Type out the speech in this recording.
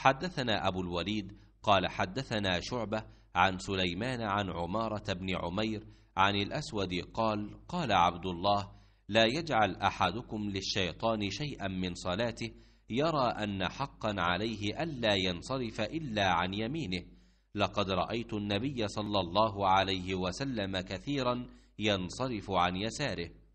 حدثنا أبو الوليد قال حدثنا شعبة عن سليمان عن عمارة بن عمير عن الأسود قال قال عبد الله لا يجعل أحدكم للشيطان شيئا من صلاته يرى أن حقا عليه ألا ينصرف إلا عن يمينه لقد رأيت النبي صلى الله عليه وسلم كثيرا ينصرف عن يساره